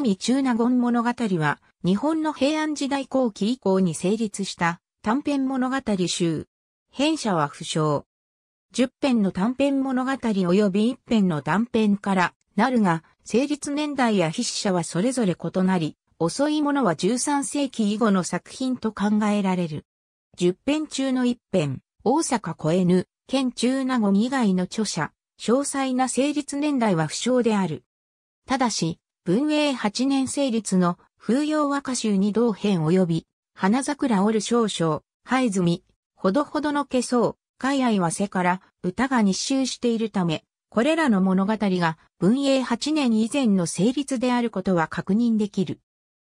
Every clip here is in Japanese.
堤中納言物語は、日本の平安時代後期以降に成立した短編物語集。編者は不詳。10編の短編物語及び1編の短編からなるが、成立年代や筆者はそれぞれ異なり、遅いものは13世紀以後の作品と考えられる。10編中の1編、大阪小犬、県中納言以外の著者、詳細な成立年代は不詳である。ただし、文永8年成立の風陽和歌集に同編及び、花桜織る少々、灰積、ほどほどの化粧、海愛は背から歌が日集しているため、これらの物語が文永8年以前の成立であることは確認できる。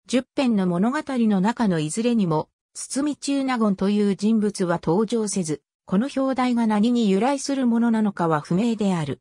10編の物語の中のいずれにも、堤中納言という人物は登場せず、この表題が何に由来するものなのかは不明である。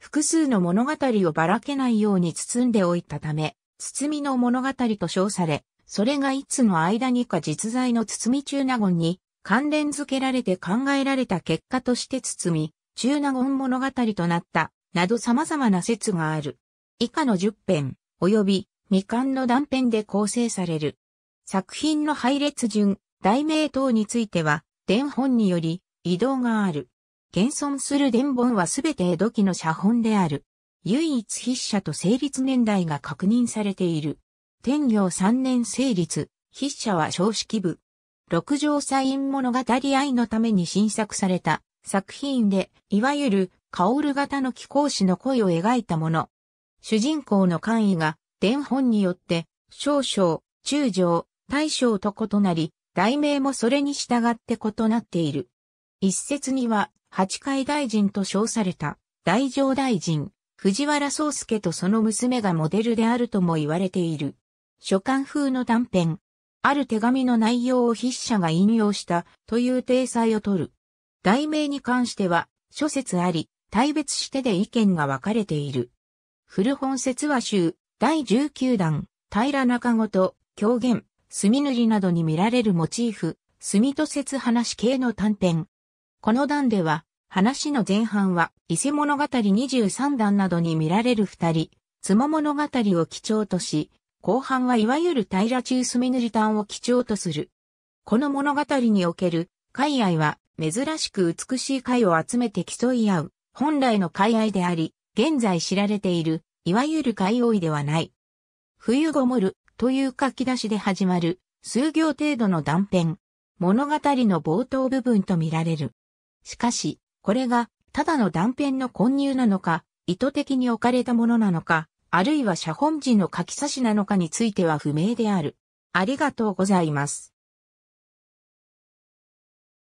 複数の物語をばらけないように包んでおいたため、包みの物語と称され、それがいつの間にか実在の包み中納言に関連付けられて考えられた結果として包み、中納言物語となった、など様々な説がある。以下の10編、及び未完の断片で構成される。作品の配列順、題名等については、伝本により、移動がある。現存する伝本はすべて江戸期の写本である。唯一筆者と成立年代が確認されている。天行三年成立、筆者は少子部。六条サイン物語愛のために新作された作品で、いわゆるカオル型の貴公子の恋を描いたもの。主人公の官位が、伝本によって、少将、中将、大将と異なり、題名もそれに従って異なっている。一説には、八海大臣と称された大乗大臣、藤原宗介とその娘がモデルであるとも言われている。書簡風の短編、ある手紙の内容を筆者が引用したという体裁を取る。題名に関しては諸説あり、対別してで意見が分かれている。古本説話集、第19弾、平中語と狂言、墨塗りなどに見られるモチーフ、墨と説話系の短編。この段では、話の前半は、伊勢物語23段などに見られる二人、妻物語を基調とし、後半はいわゆる平中隅塗炭を基調とする。この物語における、海愛は、珍しく美しい貝を集めて競い合う、本来の海愛であり、現在知られている、いわゆる海王いではない。冬ごもる、という書き出しで始まる、数行程度の断片。物語の冒頭部分と見られる。しかし、これが、ただの断片の混入なのか、意図的に置かれたものなのか、あるいは写本人の書き差しなのかについては不明である。ありがとうございます。